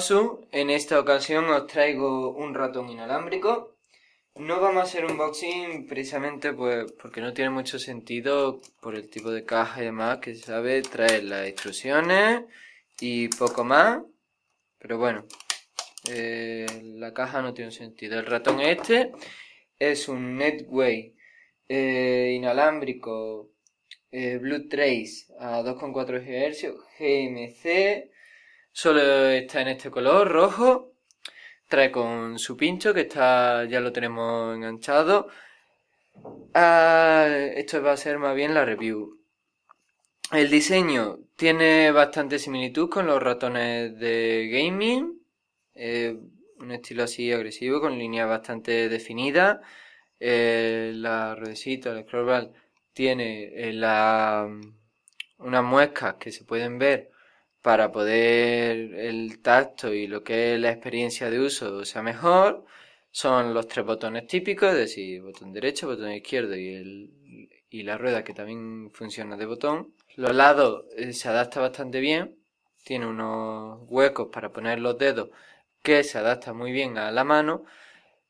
su, en esta ocasión os traigo un ratón inalámbrico. No vamos a hacer un unboxing precisamente pues, porque no tiene mucho sentido por el tipo de caja y demás que se sabe. Trae las instrucciones y poco más. Pero bueno, eh, la caja no tiene sentido. El ratón este es un Netway eh, inalámbrico eh, Blue Trace a 2,4 GHz GMC Solo está en este color rojo. Trae con su pincho que está ya lo tenemos enganchado. Ah, esto va a ser más bien la review. El diseño tiene bastante similitud con los ratones de gaming. un estilo así agresivo con líneas bastante definidas. Eh, la ruedecita, el scroll tiene eh, unas muescas que se pueden ver para poder el tacto y lo que es la experiencia de uso sea mejor, son los tres botones típicos, es decir, botón derecho, botón izquierdo y, el, la rueda que también funciona de botón. Los lados eh, se adapta bastante bien, tiene unos huecos para poner los dedos que se adapta muy bien a la mano.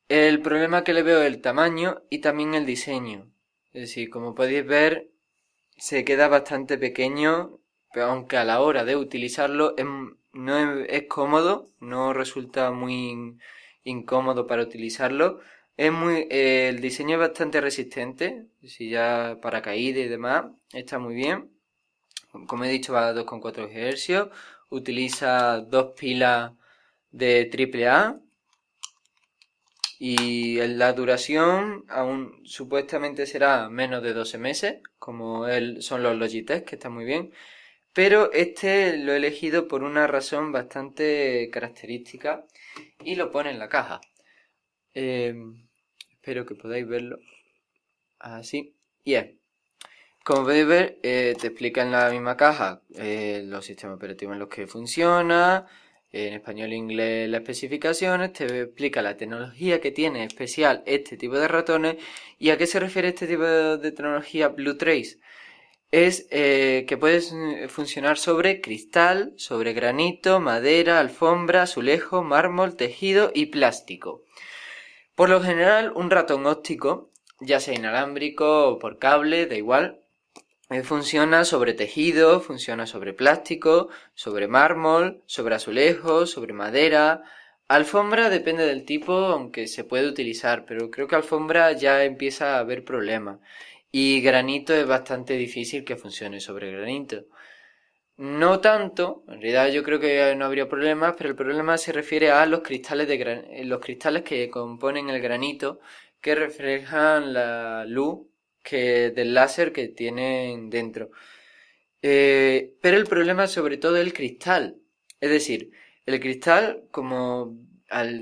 El problema que le veo es el tamaño y también el diseño. Es decir, como podéis ver, se queda bastante pequeño pero aunque a la hora de utilizarlo no es, cómodo, no resulta muy incómodo para utilizarlo. Es muy, eh, el diseño es bastante resistente, si ya para caída y demás, está muy bien. Como he dicho, va a 2,4 GHz, utiliza dos pilas de AAA y la duración aún supuestamente será menos de 12 meses, como son los Logitech, que está muy bien. Pero este lo he elegido por una razón bastante característica y lo pone en la caja. Em, espero que podáis verlo así. Y es, como podéis ver, eh, te explica en la misma caja eh, los sistemas operativos en los que funciona, en español e inglés las especificaciones, te explica la tecnología que tiene especial este tipo de ratones y a qué se refiere este tipo de, de tecnología Blue Trace es eh, que puedes funcionar sobre cristal, sobre granito, madera, alfombra, azulejo, mármol, tejido y plástico. Por lo general, un ratón óptico, ya sea inalámbrico o por cable, da igual, eh, funciona sobre tejido, funciona sobre plástico, sobre mármol, sobre azulejo, sobre madera. Alfombra depende del tipo, aunque se puede utilizar, pero creo que alfombra ya empieza a haber problemas. Y granito es bastante difícil que funcione sobre granito. No tanto, en realidad yo creo que no habría problemas, pero el problema se refiere a los cristales, de eh, los cristales que componen el granito, que reflejan la luz que, del láser que tienen dentro. Eh, pero el problema sobre todo el cristal. Es decir, el cristal, como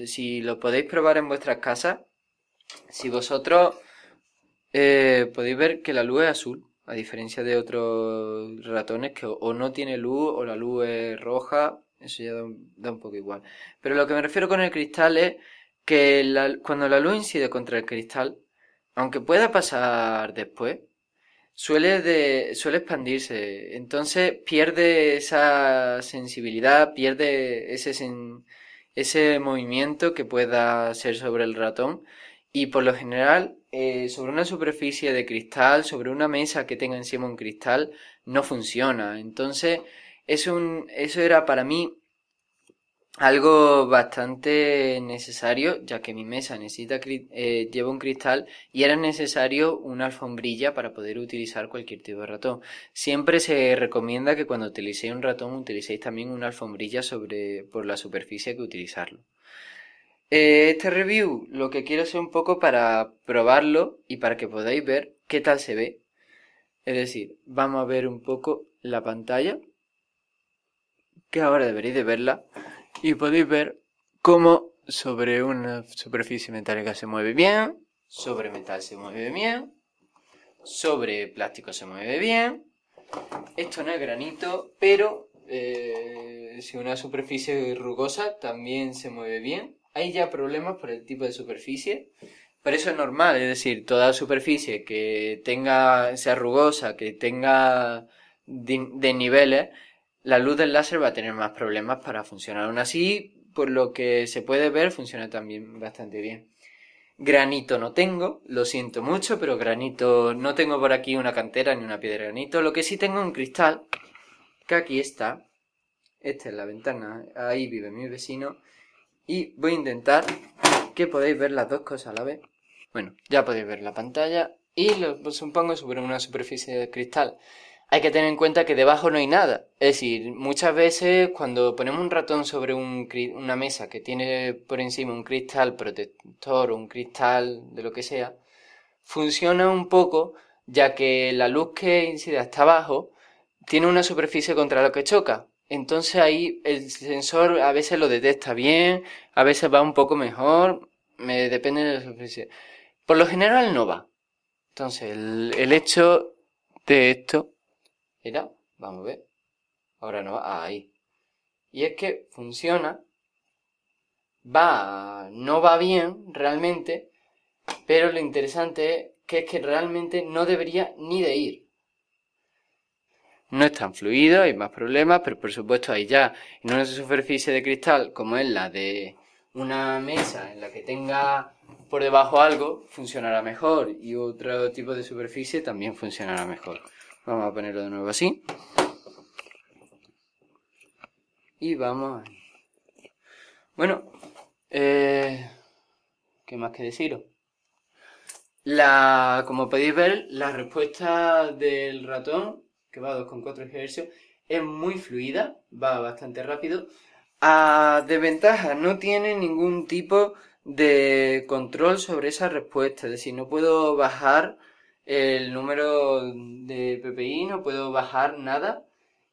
si lo podéis probar en vuestras casas, si vosotros eh, podéis ver que la luz es azul, a diferencia de otros ratones que o no tiene luz o la luz es roja, eso ya da un, poco igual. Pero lo que me refiero con el cristal es que cuando la luz incide contra el cristal, aunque pueda pasar después, suele, de, suele expandirse. Entonces pierde esa sensibilidad, pierde ese, ese movimiento que pueda ser sobre el ratón y por lo general eh, sobre una superficie de cristal, sobre una mesa que tenga encima un cristal, no funciona. Entonces, es eso era para mí algo bastante necesario, ya que mi mesa necesita eh, lleva un cristal y era necesario una alfombrilla para poder utilizar cualquier tipo de ratón. Siempre se recomienda que cuando utilicéis un ratón utilicéis también una alfombrilla sobre por la superficie que utilizarlo. Eh, este review lo que quiero hacer un poco para probarlo y para que podáis ver qué tal se ve. Es decir, vamos a ver un poco la pantalla, que ahora deberéis de verla, y podéis ver cómo sobre una superficie metálica se mueve bien, sobre metal se mueve bien, sobre plástico se mueve bien. Esto no es granito, pero eh, si una superficie rugosa también se mueve bien hay ya problemas por el tipo de superficie, pero eso es normal, es decir, toda superficie que tenga, sea rugosa, que tenga de niveles, la luz del láser va a tener más problemas para funcionar. Aún así, por lo que se puede ver, funciona también bastante bien. Granito no tengo, lo siento mucho, pero granito no tengo por aquí una cantera ni una piedra granito. Lo que sí tengo es un cristal, que aquí está. Esta es la ventana, ahí vive mi vecino y voy a intentar que podéis ver las dos cosas a la vez. Bueno, ya podéis ver la pantalla y lo supongo sobre una superficie de cristal. Hay que tener en cuenta que debajo no hay nada. Es decir, muchas veces cuando ponemos un ratón sobre una mesa que tiene por encima un cristal protector o un cristal de lo que sea, funciona un poco ya que la luz que incide hasta abajo tiene una superficie contra la que choca. Entonces ahí el sensor a veces lo detecta bien, a veces va un poco mejor, me depende de la superficie. Por lo general no va. Entonces el, hecho de esto era, vamos a ver, ahora no va, ah, ahí. Y es que funciona, va, no va bien realmente, pero lo interesante que es que realmente no debería ni de ir. No es tan fluido, hay más problemas, pero por supuesto ahí ya en una superficie de cristal como es la de una mesa en la que tenga por debajo algo, funcionará mejor y otro tipo de superficie también funcionará mejor. Vamos a ponerlo de nuevo así. Y vamos... Bueno, eh, ¿qué más que deciros? La, como podéis ver, la respuesta del ratón que va a 2,4 GHz, es muy fluida, va bastante rápido. A desventaja, no tiene ningún tipo de control sobre esa respuesta, es decir, no puedo bajar el número de PPI, no puedo bajar nada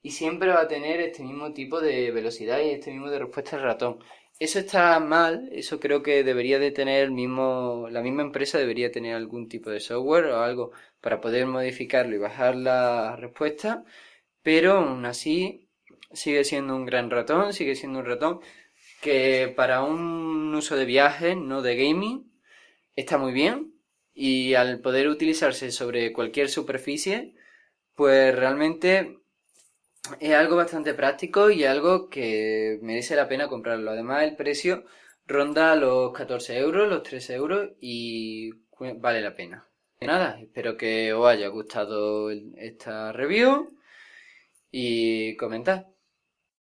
y siempre va a tener este mismo tipo de velocidad y este mismo de respuesta al ratón. Eso está mal, eso creo que debería de tener el mismo, la misma empresa debería tener algún tipo de software o algo para poder modificarlo y bajar la respuesta, pero aún así sigue siendo un gran ratón, sigue siendo un ratón que para un uso de viaje... no de gaming, está muy bien y al poder utilizarse sobre cualquier superficie, pues realmente es algo bastante práctico y algo que merece la pena comprarlo. Además, el precio ronda los 14 euros, los 13 euros y vale la pena. Nada, espero que os haya gustado esta review y comentad.